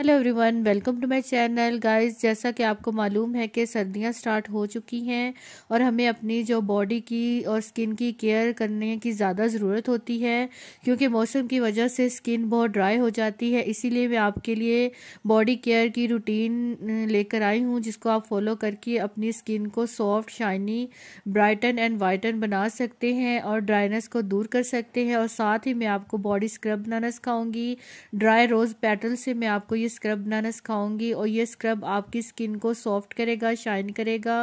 hello everyone welcome to my channel guys जैसा कि आपको मालूम है कि सर्दियां स्टार्ट हो चुकी हैं और हमें अपनी जो बॉडी की और स्किन की केयर करने की ज़्यादा ज़रूरत होती है क्योंकि मौसम की वजह से स्किन बहुत ड्राई हो जाती है इसीलिए मैं आपके लिए बॉडी केयर की रूटीन लेकर आई हूँ जिसको आप फॉलो करके अपनी स्किन को soft shiny brighten and whiten बना सकते हैं और ड्राइनेस को दूर कर सकते हैं और साथ ही मैं आपको बॉडी स्क्रब बनाना सिखाऊँगी ड्राई रोज़ पेटल से मैं आपको ये स्क्रब बनाना सिखाऊंगी और ये स्क्रब आपकी स्किन को सॉफ्ट करेगा शाइन करेगा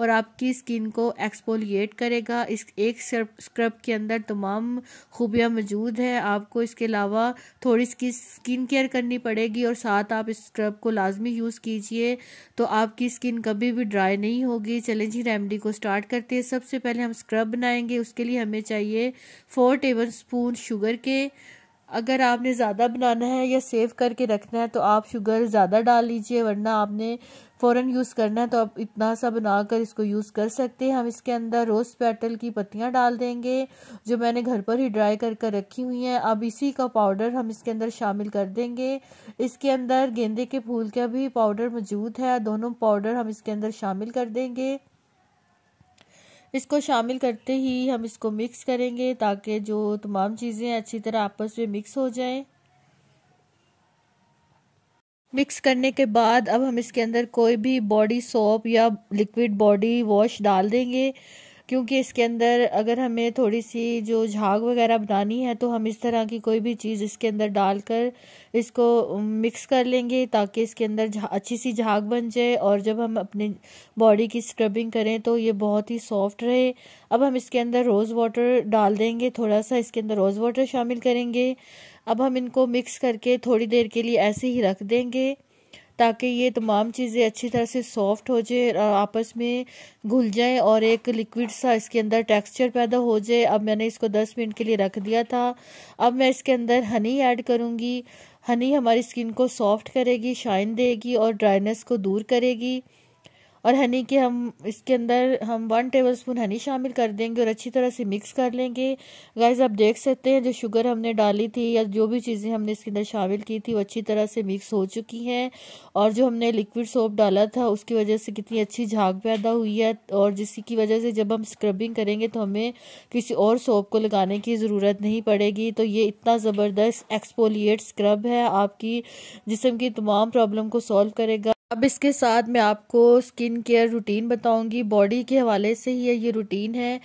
और आपकी स्किन को एक्सपोलिएट करेगा इस एक स्क्रब के अंदर तमाम खूबियाँ मौजूद हैं आपको इसके अलावा थोड़ी सी स्किन केयर करनी पड़ेगी और साथ आप इस स्क्रब को लाजमी यूज़ कीजिए तो आपकी स्किन कभी भी ड्राई नहीं होगी चलें जी रेमडी को स्टार्ट करते हैं सबसे पहले हम स्क्रब बनाएंगे उसके लिए हमें चाहिए फोर टेबल स्पून शुगर के अगर आपने ज़्यादा बनाना है या सेव करके रखना है तो आप शुगर ज़्यादा डाल लीजिए वरना आपने फ़ौर यूज़ करना है तो आप इतना सा बनाकर इसको यूज़ कर सकते हैं हम इसके अंदर रोज़ पेटल की पत्तियाँ डाल देंगे जो मैंने घर पर ही ड्राई कर कर रखी हुई हैं अब इसी का पाउडर हम इसके अंदर शामिल कर देंगे इसके अंदर गेंदे के फूल का भी पाउडर मौजूद है दोनों पाउडर हम इसके अंदर शामिल कर देंगे इसको शामिल करते ही हम इसको मिक्स करेंगे ताकि जो तमाम चीज़ें अच्छी तरह आपस में मिक्स हो जाए मिक्स करने के बाद अब हम इसके अंदर कोई भी बॉडी सोप या लिक्विड बॉडी वॉश डाल देंगे क्योंकि इसके अंदर अगर हमें थोड़ी सी जो झाग वगैरह बनानी है तो हम इस तरह की कोई भी चीज़ इसके अंदर डालकर इसको मिक्स कर लेंगे ताकि इसके अंदर अच्छी सी झाग बन जाए और जब हम अपने बॉडी की स्क्रबिंग करें तो ये बहुत ही सॉफ्ट रहे अब हम इसके अंदर रोज़ वाटर डाल देंगे थोड़ा सा इसके अंदर रोज़ वाटर शामिल करेंगे अब हम इनको मिक्स करके थोड़ी देर के लिए ऐसे ही रख देंगे ताकि ये तमाम चीज़ें अच्छी तरह से सॉफ्ट हो जाए और आपस में घुल जाए और एक लिक्विड सा इसके अंदर टेक्सचर पैदा हो जाए अब मैंने इसको दस मिनट के लिए रख दिया था अब मैं इसके अंदर हनी ऐड करूँगी हनी हमारी स्किन को सॉफ्ट करेगी शाइन देगी और ड्राइनेस को दूर करेगी और हनी के हम इसके अंदर हम वन टेबल स्पून हनी शामिल कर देंगे और अच्छी तरह से मिक्स कर लेंगे गाइस आप देख सकते हैं जो शुगर हमने डाली थी या जो भी चीज़ें हमने इसके अंदर शामिल की थी वो अच्छी तरह से मिक्स हो चुकी हैं और जो हमने लिक्विड सोप डाला था उसकी वजह से कितनी अच्छी झाग पैदा हुई है और जिसकी वजह से जब हम स्क्रबिंग करेंगे तो हमें किसी और सोप को लगाने की ज़रूरत नहीं पड़ेगी तो ये इतना ज़बरदस्त एक्सपोलिएट स्क्रब है आपकी जिसम की तमाम प्रॉब्लम को सॉल्व करेगा अब इसके साथ मैं आपको स्किन केयर रूटीन बताऊंगी बॉडी के हवाले से ही ये रूटीन है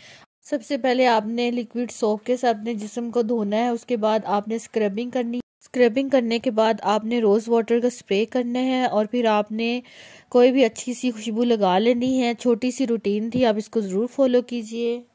सबसे पहले आपने लिक्विड सोप के साथ अपने जिसम को धोना है उसके बाद आपने स्क्रबिंग करनी स्क्रबिंग करने के बाद आपने रोज़ वाटर का स्प्रे करना है और फिर आपने कोई भी अच्छी सी खुशबू लगा लेनी है छोटी सी रूटीन थी आप इसको ज़रूर फॉलो कीजिए